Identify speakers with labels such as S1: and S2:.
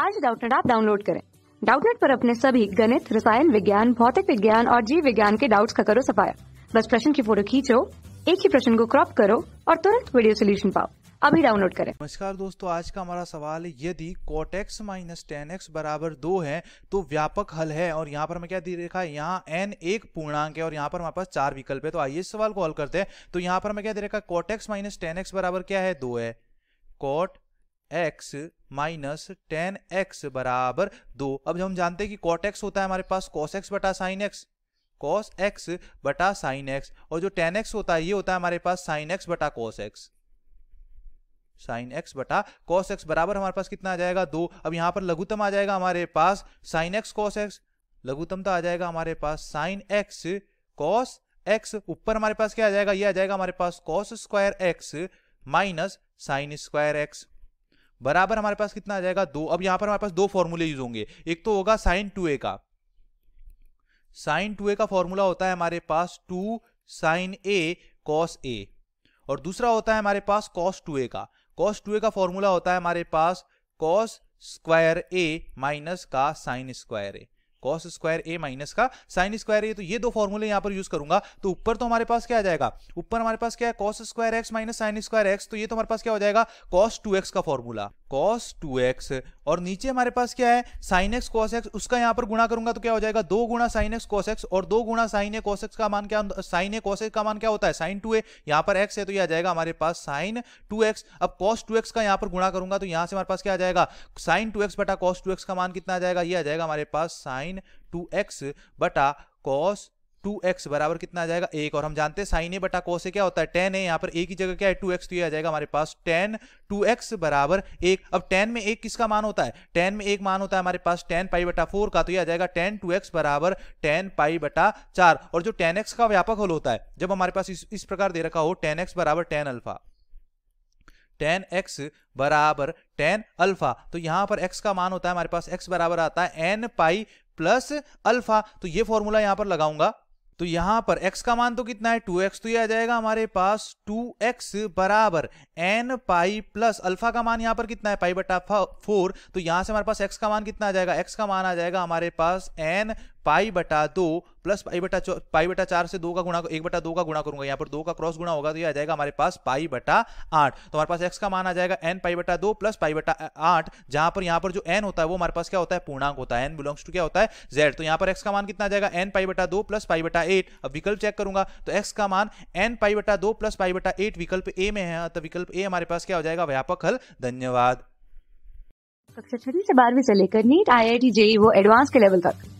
S1: आज डाउटनेट आप डाउनलोड करें डाउटनेट पर अपने सभी गणित रसायन विज्ञान भौतिक विज्ञान और जीव विज्ञान के डाउट्स का करो सफाया बस प्रश्न की फोटो खींचो एक ही प्रश्न को क्रॉप करो और तुरंत वीडियो सोल्यूशन पाओ अभी डाउनलोड करें
S2: नमस्कार दोस्तों आज का हमारा सवाल है यदि cot x minus tan x बराबर दो है तो व्यापक हल है और यहाँ पर मैं क्या दे रखा है यहाँ एन एक पूर्णांक है और यहाँ पर हमारे पास चार विकल्प है तो आइए इस सवाल को हल करते हैं तो यहाँ पर मैं क्या दे रखा है cot माइनस टेन एक्स बराबर क्या है दो है cot x minus tan x बराबर दो अब जब हम जानते हैं कि कॉट एक्स होता है हमारे पास कॉस एक्स बटा साइन एक्स कॉस एक्स बटा साइन एक्स और जो टेन एक्स होता है ये होता है हमारे पास साइन एक्स बटा कॉस एक्स साइन एक्स बटा कॉस एक्स बराबर हमारे पास कितना आ जाएगा दो अब यहां पर लघुतम आ जाएगा हमारे पास साइन एक्स कॉस एक्स लघुतम तो आ जाएगा हमारे पास साइन एक्स कॉस एक्स ऊपर हमारे पास क्या आ जाएगा ये आ जाएगा हमारे पास cos square x minus sine square x बराबर हमारे पास कितना आ जाएगा दो अब यहां पर हमारे पास दो फॉर्मूले यूज होंगे एक तो होगा साइन टू ए का साइन टू ए का फॉर्मूला होता है हमारे पास two sine A cos A और दूसरा होता है हमारे पास कॉस टू ए का कॉस टू ए का फॉर्मूला होता है हमारे पास कॉस स्क्वायर ए माइनस का sine square A cos square A minus का साइन स्क्वायर ए तो ये दो फॉर्मूले यहां पर यूज करूंगा तो ऊपर तो हमारे पास क्या आ जाएगा ऊपर हमारे पास क्या है cos square x minus sine square x तो ये तो हमारे पास क्या हो जाएगा कॉस टू एक्स का फॉर्मूला कॉस टू एक्स और नीचे हमारे पास क्या है साइन एक्स कॉस एक्स उसका यहां पर गुणा करूंगा तो क्या हो जाएगा दो गुणा साइन एक्स कॉस एक्स और दो गुणा साइन ए कॉस एक्स का मान क्या साइन ए कॉस एक्स का मान क्या होता है साइन टू ए यहां पर एक्स है तो ये आ जाएगा हमारे पास साइन टू एक्स अब कॉस टू एक्स का यहां पर गुणा करूंगा तो यहां से हमारे पास क्या आ जाएगा साइन टू एक्स बटा कॉस टू एक्स का मान कितना आ जाएगा ये आ जाएगा हमारे पास साइन टू एक्स बटा कॉस टू एक्स बराबर कितना आ जाएगा एक और हम जानते हैं साइन ए बटा को से क्या होता है टेन है यहाँ पर ए की जगह क्या है टू एक्स तो ये आ जाएगा हमारे पास टेन टू एक्स बराबर एक अब टेन में एक किसका मान होता है टेन में एक मान होता है हमारे पास टेन पाई बटा फोर का तो ये आ जाएगा टेन टू एक्स बराबर टेन पाई बटा चार और जो टेन एक्स का व्यापक हल होता है जब हमारे पास इस, इस प्रकार दे रखा हो टेन एक्स बराबर टेन अल्फा टेन एक्स बराबर टेन अल्फा तो यहां पर एक्स का मान होता है हमारे पास एक्स बराबर आता है एन पाई प्लस अल्फा तो ये फॉर्मूला यहां पर लगाऊंगा तो यहां पर x का मान तो कितना है 2x तो ये आ जाएगा हमारे पास 2x बराबर एन पाई प्लस अल्फा का मान यहां पर कितना है पाई बटा फोर तो यहां से हमारे पास x का मान कितना आ जाएगा x का मान आ जाएगा हमारे पास एन पाई बटा दो प्लस पाई बटा पाई बटा चार से दो का गुणा एक बटा दो का गुणा करूंगा यहाँ पर दो का क्रॉस गुणा होगा तो ये आ जाएगा हमारे पास पाई बटा आठ तो हमारे पास एक्स का मान आ जाएगा एन पाई बटा दो प्लस पाई बटा आठ जहां पर यहाँ पर जो एन होता है वो हमारे पास क्या होता है पूर्णांक होता है एन बिलोंग्स टू क्या होता है जेड तो यहाँ पर एक्स का मान कितना आ जाएगा एन पाई बटा दो प्लस पाई बटा एट अब विकल्प चेक करूंगा तो एक्स का मान एन पाई बटा दो प्लस पाई बटा एट विकल्प ए में है तो विकल्प ए हमारे पास क्या हो जाएगा व्यापक हल धन्यवाद
S1: कक्षा छठी से बारहवीं से लेकर NEET I I T JEE वो एडवांस के लेवल तक